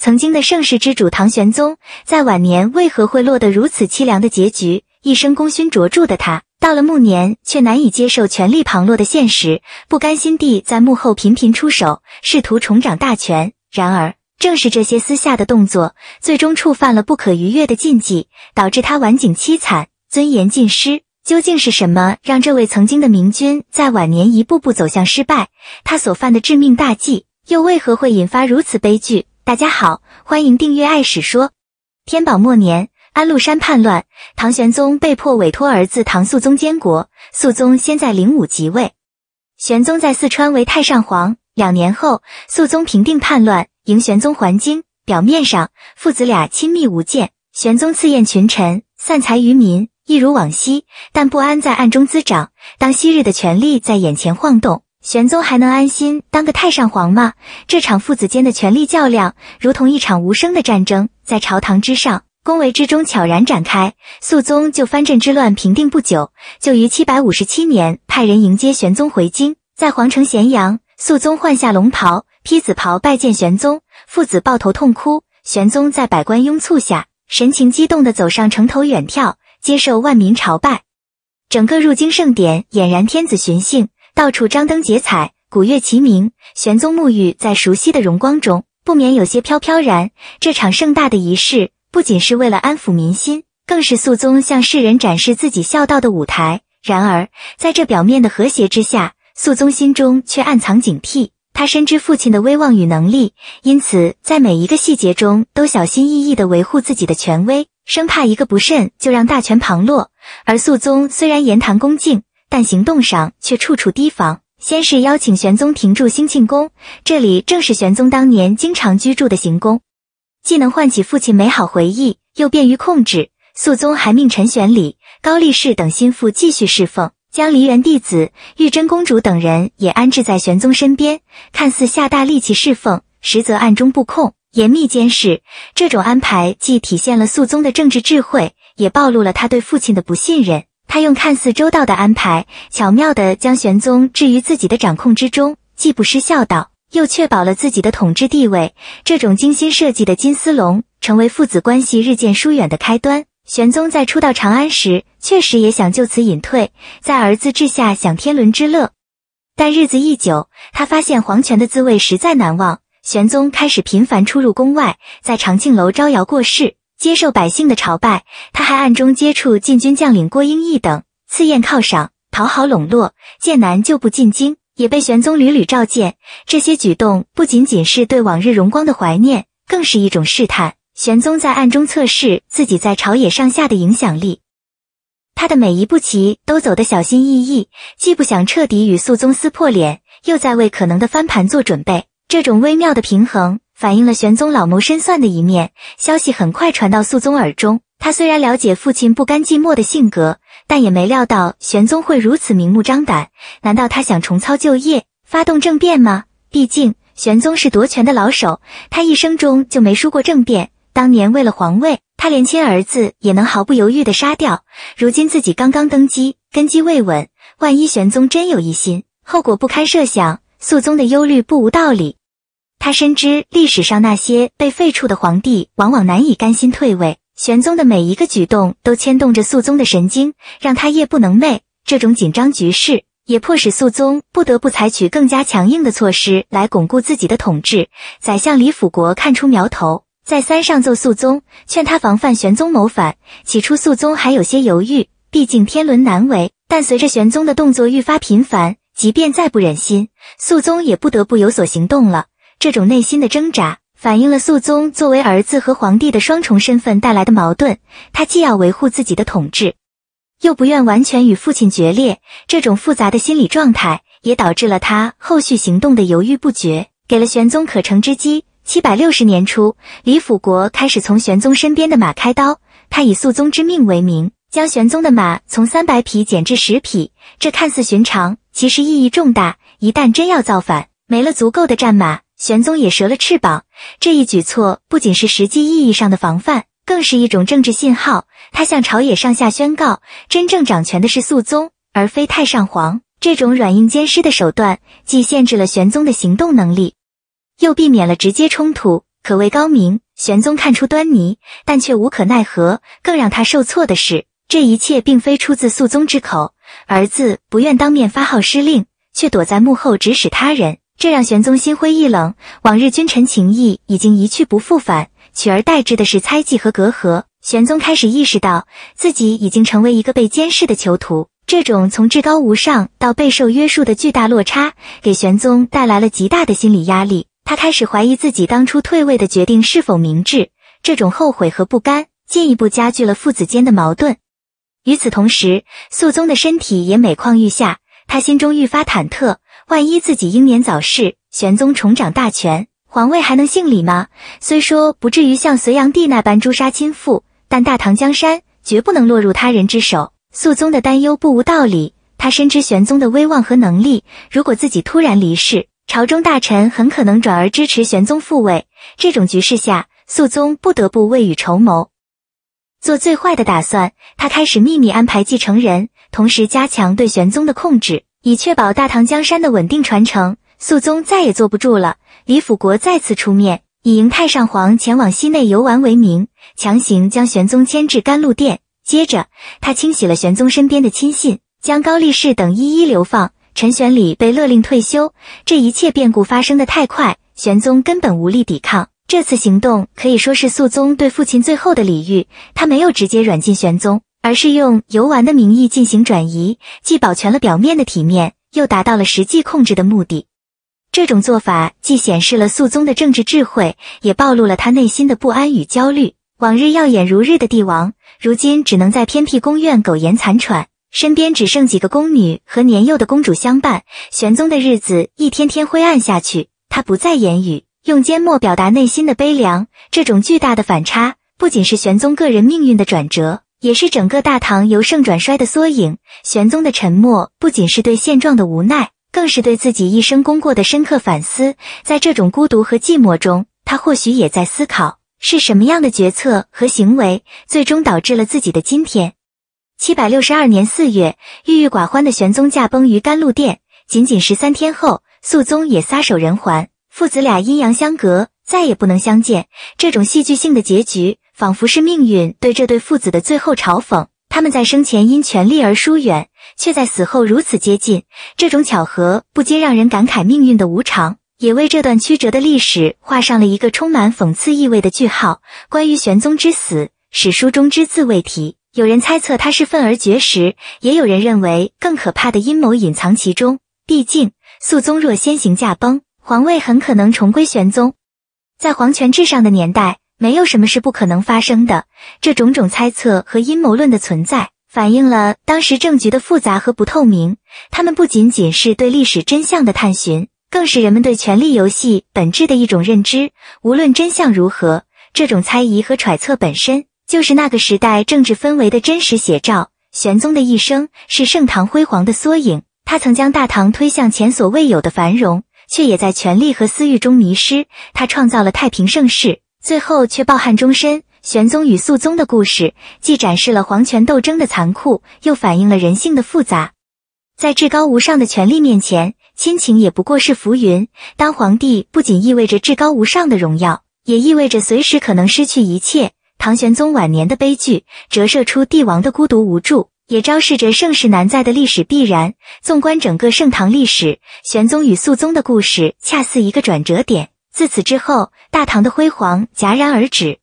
曾经的盛世之主唐玄宗，在晚年为何会落得如此凄凉的结局？一生功勋卓著的他，到了暮年却难以接受权力旁落的现实，不甘心地在幕后频频出手，试图重掌大权。然而，正是这些私下的动作，最终触犯了不可逾越的禁忌，导致他晚景凄惨，尊严尽失。究竟是什么让这位曾经的明君在晚年一步步走向失败？他所犯的致命大忌，又为何会引发如此悲剧？大家好，欢迎订阅《爱史说》。天宝末年，安禄山叛乱，唐玄宗被迫委托儿子唐肃宗监国。肃宗先在灵武即位，玄宗在四川为太上皇。两年后，肃宗平定叛乱，迎玄宗还京。表面上，父子俩亲密无间，玄宗赐宴群臣，散财于民，一如往昔。但不安在暗中滋长，当昔日的权力在眼前晃动。玄宗还能安心当个太上皇吗？这场父子间的权力较量，如同一场无声的战争，在朝堂之上、宫闱之中悄然展开。肃宗就藩镇之乱平定不久，就于七百五十七年派人迎接玄宗回京，在皇城咸阳，肃宗换下龙袍，披紫袍拜见玄宗，父子抱头痛哭。玄宗在百官拥簇下，神情激动地走上城头远眺，接受万民朝拜。整个入京盛典，俨然天子巡幸。到处张灯结彩，鼓乐齐鸣，玄宗沐浴在熟悉的荣光中，不免有些飘飘然。这场盛大的仪式，不仅是为了安抚民心，更是肃宗向世人展示自己孝道的舞台。然而，在这表面的和谐之下，肃宗心中却暗藏警惕。他深知父亲的威望与能力，因此在每一个细节中都小心翼翼地维护自己的权威，生怕一个不慎就让大权旁落。而肃宗虽然言谈恭敬，但行动上却处处提防。先是邀请玄宗停驻兴庆宫，这里正是玄宗当年经常居住的行宫，既能唤起父亲美好回忆，又便于控制。肃宗还命陈玄礼、高力士等心腹继续侍奉，将梨园弟子、玉真公主等人也安置在玄宗身边。看似下大力气侍奉，实则暗中布控，严密监视。这种安排既体现了肃宗的政治智慧，也暴露了他对父亲的不信任。他用看似周到的安排，巧妙地将玄宗置于自己的掌控之中，既不失孝道，又确保了自己的统治地位。这种精心设计的“金丝笼”，成为父子关系日渐疏远的开端。玄宗在初到长安时，确实也想就此隐退，在儿子治下享天伦之乐，但日子一久，他发现皇权的滋味实在难忘。玄宗开始频繁出入宫外，在长庆楼招摇过市。接受百姓的朝拜，他还暗中接触禁军将领郭英义等，赐宴犒赏，讨好笼络。剑南旧部进京，也被玄宗屡屡召见。这些举动不仅仅是对往日荣光的怀念，更是一种试探。玄宗在暗中测试自己在朝野上下的影响力。他的每一步棋都走得小心翼翼，既不想彻底与肃宗撕破脸，又在为可能的翻盘做准备。这种微妙的平衡。反映了玄宗老谋深算的一面。消息很快传到肃宗耳中，他虽然了解父亲不甘寂寞的性格，但也没料到玄宗会如此明目张胆。难道他想重操旧业，发动政变吗？毕竟玄宗是夺权的老手，他一生中就没输过政变。当年为了皇位，他连亲儿子也能毫不犹豫地杀掉。如今自己刚刚登基，根基未稳，万一玄宗真有一心，后果不堪设想。肃宗的忧虑不无道理。他深知历史上那些被废黜的皇帝往往难以甘心退位，玄宗的每一个举动都牵动着肃宗的神经，让他夜不能寐。这种紧张局势也迫使肃宗不得不采取更加强硬的措施来巩固自己的统治。宰相李辅国看出苗头，再三上奏肃宗，劝他防范玄宗谋反。起初肃宗还有些犹豫，毕竟天伦难违。但随着玄宗的动作愈发频繁，即便再不忍心，肃宗也不得不有所行动了。这种内心的挣扎，反映了肃宗作为儿子和皇帝的双重身份带来的矛盾。他既要维护自己的统治，又不愿完全与父亲决裂。这种复杂的心理状态，也导致了他后续行动的犹豫不决，给了玄宗可乘之机。七百六十年初，李辅国开始从玄宗身边的马开刀。他以肃宗之命为名，将玄宗的马从三百匹减至十匹。这看似寻常，其实意义重大。一旦真要造反，没了足够的战马。玄宗也折了翅膀。这一举措不仅是实际意义上的防范，更是一种政治信号。他向朝野上下宣告，真正掌权的是肃宗，而非太上皇。这种软硬兼施的手段，既限制了玄宗的行动能力，又避免了直接冲突，可谓高明。玄宗看出端倪，但却无可奈何。更让他受挫的是，这一切并非出自肃宗之口。儿子不愿当面发号施令，却躲在幕后指使他人。这让玄宗心灰意冷，往日君臣情谊已经一去不复返，取而代之的是猜忌和隔阂。玄宗开始意识到自己已经成为一个被监视的囚徒，这种从至高无上到备受约束的巨大落差，给玄宗带来了极大的心理压力。他开始怀疑自己当初退位的决定是否明智，这种后悔和不甘进一步加剧了父子间的矛盾。与此同时，肃宗的身体也每况愈下，他心中愈发忐忑。万一自己英年早逝，玄宗重掌大权，皇位还能姓李吗？虽说不至于像隋炀帝那般诛杀亲父，但大唐江山绝不能落入他人之手。肃宗的担忧不无道理，他深知玄宗的威望和能力。如果自己突然离世，朝中大臣很可能转而支持玄宗复位。这种局势下，肃宗不得不未雨绸缪，做最坏的打算。他开始秘密安排继承人，同时加强对玄宗的控制。以确保大唐江山的稳定传承，肃宗再也坐不住了。李辅国再次出面，以迎太上皇前往西内游玩为名，强行将玄宗迁至甘露殿。接着，他清洗了玄宗身边的亲信，将高力士等一一流放。陈玄礼被勒令退休。这一切变故发生的太快，玄宗根本无力抵抗。这次行动可以说是肃宗对父亲最后的礼遇，他没有直接软禁玄宗。而是用游玩的名义进行转移，既保全了表面的体面，又达到了实际控制的目的。这种做法既显示了肃宗的政治智慧，也暴露了他内心的不安与焦虑。往日耀眼如日的帝王，如今只能在偏僻宫院苟延残喘，身边只剩几个宫女和年幼的公主相伴。玄宗的日子一天天灰暗下去，他不再言语，用缄默表达内心的悲凉。这种巨大的反差，不仅是玄宗个人命运的转折。也是整个大唐由盛转衰的缩影。玄宗的沉默不仅是对现状的无奈，更是对自己一生功过的深刻反思。在这种孤独和寂寞中，他或许也在思考，是什么样的决策和行为最终导致了自己的今天。七百六十二年四月，郁郁寡欢的玄宗驾崩于甘露殿。仅仅十三天后，肃宗也撒手人寰，父子俩阴阳相隔，再也不能相见。这种戏剧性的结局。仿佛是命运对这对父子的最后嘲讽。他们在生前因权力而疏远，却在死后如此接近，这种巧合不禁让人感慨命运的无常，也为这段曲折的历史画上了一个充满讽刺意味的句号。关于玄宗之死，史书中只字未提。有人猜测他是愤而绝食，也有人认为更可怕的阴谋隐藏其中。毕竟，肃宗若先行驾崩，皇位很可能重归玄宗。在皇权至上的年代。没有什么是不可能发生的。这种种猜测和阴谋论的存在，反映了当时政局的复杂和不透明。他们不仅仅是对历史真相的探寻，更是人们对权力游戏本质的一种认知。无论真相如何，这种猜疑和揣测本身就是那个时代政治氛围的真实写照。玄宗的一生是盛唐辉煌的缩影。他曾将大唐推向前所未有的繁荣，却也在权力和私欲中迷失。他创造了太平盛世。最后却抱憾终身。玄宗与肃宗的故事，既展示了皇权斗争的残酷，又反映了人性的复杂。在至高无上的权力面前，亲情也不过是浮云。当皇帝不仅意味着至高无上的荣耀，也意味着随时可能失去一切。唐玄宗晚年的悲剧，折射出帝王的孤独无助，也昭示着盛世难在的历史必然。纵观整个盛唐历史，玄宗与肃宗的故事，恰似一个转折点。自此之后，大唐的辉煌戛然而止，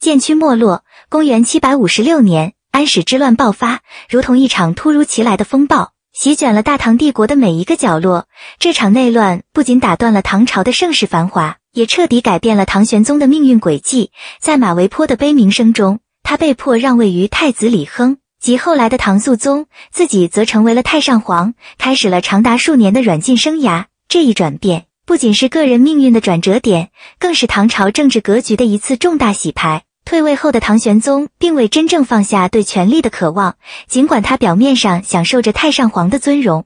建区没落。公元七百五十六年，安史之乱爆发，如同一场突如其来的风暴，席卷了大唐帝国的每一个角落。这场内乱不仅打断了唐朝的盛世繁华，也彻底改变了唐玄宗的命运轨迹。在马嵬坡的悲鸣声中，他被迫让位于太子李亨，即后来的唐肃宗，自己则成为了太上皇，开始了长达数年的软禁生涯。这一转变。不仅是个人命运的转折点，更是唐朝政治格局的一次重大洗牌。退位后的唐玄宗并未真正放下对权力的渴望，尽管他表面上享受着太上皇的尊荣，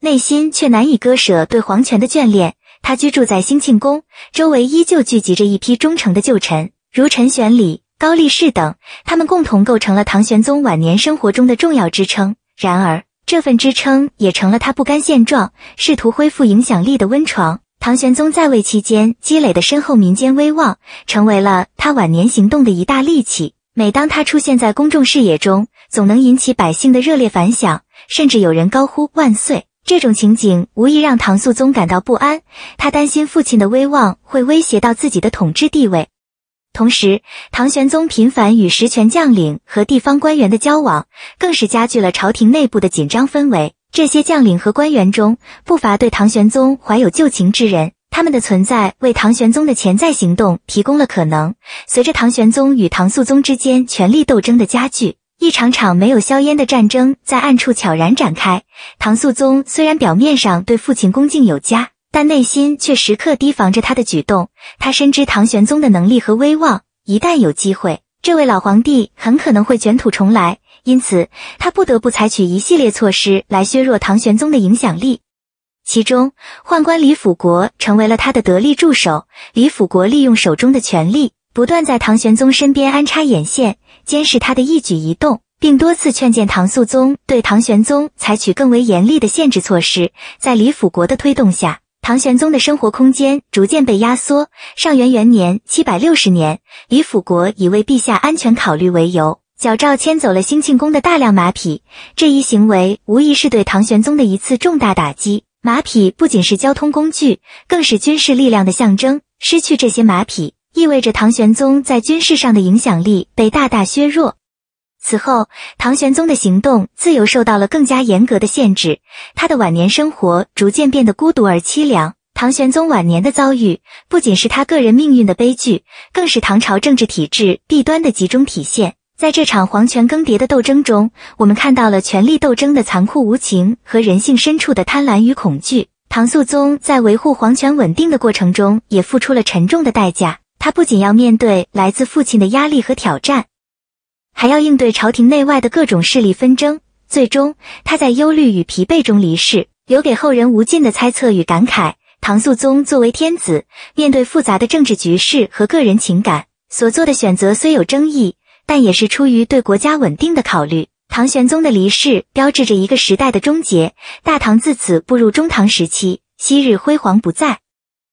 内心却难以割舍对皇权的眷恋。他居住在兴庆宫，周围依旧聚集着一批忠诚的旧臣，如陈玄礼、高力士等，他们共同构成了唐玄宗晚年生活中的重要支撑。然而，这份支撑也成了他不甘现状、试图恢复影响力的温床。唐玄宗在位期间积累的深厚民间威望，成为了他晚年行动的一大利器。每当他出现在公众视野中，总能引起百姓的热烈反响，甚至有人高呼万岁。这种情景无疑让唐肃宗感到不安，他担心父亲的威望会威胁到自己的统治地位。同时，唐玄宗频繁与实权将领和地方官员的交往，更是加剧了朝廷内部的紧张氛围。这些将领和官员中不乏对唐玄宗怀有旧情之人，他们的存在为唐玄宗的潜在行动提供了可能。随着唐玄宗与唐肃宗之间权力斗争的加剧，一场场没有硝烟的战争在暗处悄然展开。唐肃宗虽然表面上对父亲恭敬有加，但内心却时刻提防着他的举动。他深知唐玄宗的能力和威望，一旦有机会，这位老皇帝很可能会卷土重来。因此，他不得不采取一系列措施来削弱唐玄宗的影响力。其中，宦官李辅国成为了他的得力助手。李辅国利用手中的权力，不断在唐玄宗身边安插眼线，监视他的一举一动，并多次劝谏唐肃宗对唐玄宗采取更为严厉的限制措施。在李辅国的推动下，唐玄宗的生活空间逐渐被压缩。上元元年（七百六十年），李辅国以为陛下安全考虑为由。矫诏牵走了兴庆宫的大量马匹，这一行为无疑是对唐玄宗的一次重大打击。马匹不仅是交通工具，更是军事力量的象征。失去这些马匹，意味着唐玄宗在军事上的影响力被大大削弱。此后，唐玄宗的行动自由受到了更加严格的限制，他的晚年生活逐渐变得孤独而凄凉。唐玄宗晚年的遭遇不仅是他个人命运的悲剧，更是唐朝政治体制弊端的集中体现。在这场皇权更迭的斗争中，我们看到了权力斗争的残酷无情和人性深处的贪婪与恐惧。唐肃宗在维护皇权稳定的过程中，也付出了沉重的代价。他不仅要面对来自父亲的压力和挑战，还要应对朝廷内外的各种势力纷争。最终，他在忧虑与疲惫中离世，留给后人无尽的猜测与感慨。唐肃宗作为天子，面对复杂的政治局势和个人情感所做的选择虽有争议。但也是出于对国家稳定的考虑，唐玄宗的离世标志着一个时代的终结，大唐自此步入中唐时期，昔日辉煌不再。